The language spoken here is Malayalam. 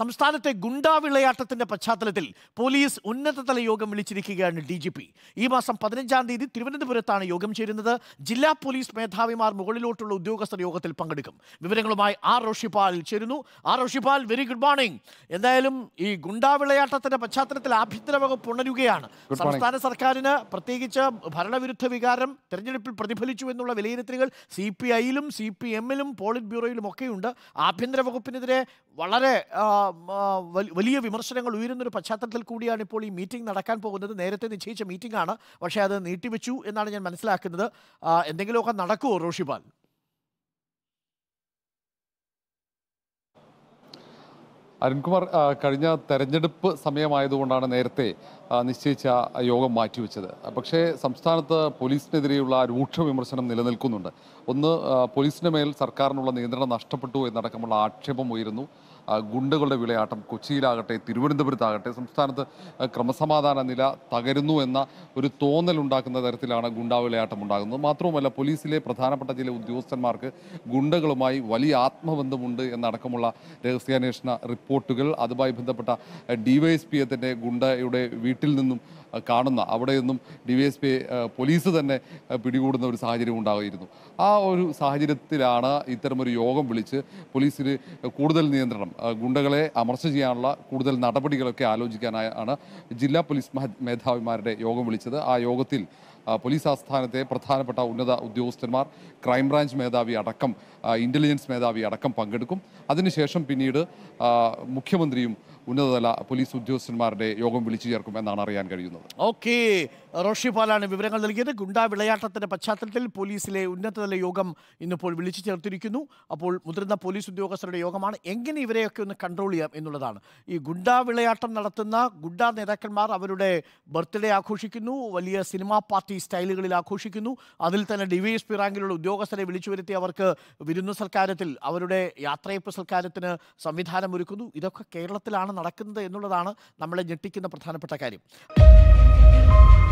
സംസ്ഥാനത്തെ ഗുണ്ടാ പശ്ചാത്തലത്തിൽ പോലീസ് ഉന്നതതല യോഗം വിളിച്ചിരിക്കുകയാണ് ഡി ജി പി ഈ മാസം പതിനഞ്ചാം തീയതി തിരുവനന്തപുരത്താണ് യോഗം ചേരുന്നത് ജില്ലാ പോലീസ് മേധാവിമാർ മുകളിലോട്ടുള്ള ഉദ്യോഗസ്ഥർ യോഗത്തിൽ പങ്കെടുക്കും വിവരങ്ങളുമായി ആർ റോഷിപാൽ ചേരുന്നു R Roshipal very good morning എന്തായാലും ഈ ഗുണ്ടാ പശ്ചാത്തലത്തിൽ ആഭ്യന്തര വകുപ്പ് ഉണരുകയാണ് സംസ്ഥാന സർക്കാരിന് പ്രത്യേകിച്ച് ഭരണവിരുദ്ധ വികാരം തെരഞ്ഞെടുപ്പിൽ പ്രതിഫലിച്ചു എന്നുള്ള വിലയിരുത്തലുകൾ സി പി ഐയിലും സി പി എമ്മിലും പോളിറ്റ് ബ്യൂറോയിലും ഒക്കെയുണ്ട് ആഭ്യന്തര വകുപ്പിനെതിരെ വളരെ വലിയ വിമർശനങ്ങൾ ഉയരുന്നൊരു പശ്ചാത്തലത്തിൽ കൂടിയാണ് ഇപ്പോൾ ഈ മീറ്റിംഗ് നടക്കാൻ പോകുന്നത് നേരത്തെ നിശ്ചയിച്ച മീറ്റിംഗ് ആണ് പക്ഷേ അത് നീട്ടിവെച്ചു എന്നാണ് ഞാൻ മനസ്സിലാക്കുന്നത് എന്തെങ്കിലുമൊക്കെ നടക്കുമോ റോഷിപാൽ അരുൺകുമാർ കഴിഞ്ഞ തെരഞ്ഞെടുപ്പ് സമയമായതുകൊണ്ടാണ് നേരത്തെ നിശ്ചയിച്ച യോഗം മാറ്റിവെച്ചത് പക്ഷേ സംസ്ഥാനത്ത് പോലീസിനെതിരെയുള്ള രൂക്ഷ വിമർശനം നിലനിൽക്കുന്നുണ്ട് ഒന്ന് പോലീസിന് മേൽ സർക്കാരിനുള്ള നിയന്ത്രണം നഷ്ടപ്പെട്ടു എന്നടക്കമുള്ള ആക്ഷേപം ഉയരുന്നു ഗുണ്ടകളുടെ വിളയാട്ടം കൊച്ചിയിലാകട്ടെ തിരുവനന്തപുരത്താകട്ടെ സംസ്ഥാനത്ത് ക്രമസമാധാന നില തകരുന്നു എന്ന ഒരു തോന്നലുണ്ടാക്കുന്ന തരത്തിലാണ് ഗുണ്ടാ വിളയാട്ടം ഉണ്ടാകുന്നത് മാത്രവുമല്ല പോലീസിലെ പ്രധാനപ്പെട്ട ചില ഉദ്യോഗസ്ഥന്മാർക്ക് ഗുണ്ടകളുമായി വലിയ ആത്മബന്ധമുണ്ട് എന്നടക്കമുള്ള രഹസ്യാന്വേഷണ റിപ്പോർട്ട് റിപ്പോർട്ടുകൾ അതുമായി ബന്ധപ്പെട്ട ഡിവൈഎസ്പിയെ തന്നെ ഗുണ്ടയുടെ വീട്ടിൽ നിന്നും കാണുന്ന അവിടെ നിന്നും പി പോലീസ് തന്നെ പിടികൂടുന്ന ഒരു സാഹചര്യം ഉണ്ടായിരുന്നു ആ ഒരു സാഹചര്യത്തിലാണ് ഇത്തരമൊരു യോഗം വിളിച്ച് പോലീസിന് കൂടുതൽ നിയന്ത്രണം ഗുണ്ടകളെ അമർച്ച ചെയ്യാനുള്ള കൂടുതൽ നടപടികളൊക്കെ ആലോചിക്കാനായാണ് ജില്ലാ പോലീസ് മേധാവിമാരുടെ യോഗം വിളിച്ചത് ആ യോഗത്തിൽ പോലീസ് ആസ്ഥാനത്തെ പ്രധാനപ്പെട്ട ഉന്നത ഉദ്യോഗസ്ഥന്മാർ ക്രൈംബ്രാഞ്ച് മേധാവി അടക്കം ഇൻ്റലിജൻസ് മേധാവി അടക്കം പങ്കെടുക്കും അതിനുശേഷം പിന്നീട് മുഖ്യമന്ത്രിയും ഉന്നതതല പോലീസ് ഉദ്യോഗസ്ഥന്മാരുടെ യോഗം വിളിച്ചു ചേർക്കും എന്നാണ് അറിയാൻ കഴിയുന്നത് ഓക്കെ റോഷി പാലാണ് വിവരങ്ങൾ നൽകിയത് ഗുണ്ടാ വിളയാട്ടത്തിന്റെ പശ്ചാത്തലത്തിൽ പോലീസിലെ ഉന്നതതല യോഗം ഇന്നിപ്പോൾ വിളിച്ചു ചേർത്തിരിക്കുന്നു അപ്പോൾ മുതിർന്ന പോലീസ് ഉദ്യോഗസ്ഥരുടെ യോഗമാണ് എങ്ങനെ ഇവരെയൊക്കെ ഒന്ന് കൺട്രോൾ ചെയ്യാം എന്നുള്ളതാണ് ഈ ഗുണ്ടാ വിളയാട്ടം നടത്തുന്ന ഗുണ്ടാ നേതാക്കന്മാർ അവരുടെ ബർത്ത്ഡേ ആഘോഷിക്കുന്നു വലിയ സിനിമാ പാർട്ടി സ്റ്റൈലുകളിൽ ആഘോഷിക്കുന്നു അതിൽ തന്നെ പി റാങ്കിലുള്ള ഉദ്യോഗസ്ഥരെ വിളിച്ചു വരുത്തി അവർക്ക് വിരുന്നു സൽക്കാരത്തിൽ അവരുടെ യാത്രയപ്പ് സൽക്കാരത്തിന് ഒരുക്കുന്നു ഇതൊക്കെ കേരളത്തിലാണ് നടക്കുന്നത് എന്നുള്ളതാണ് നമ്മളെ ഞെട്ടിക്കുന്ന പ്രധാനപ്പെട്ട കാര്യം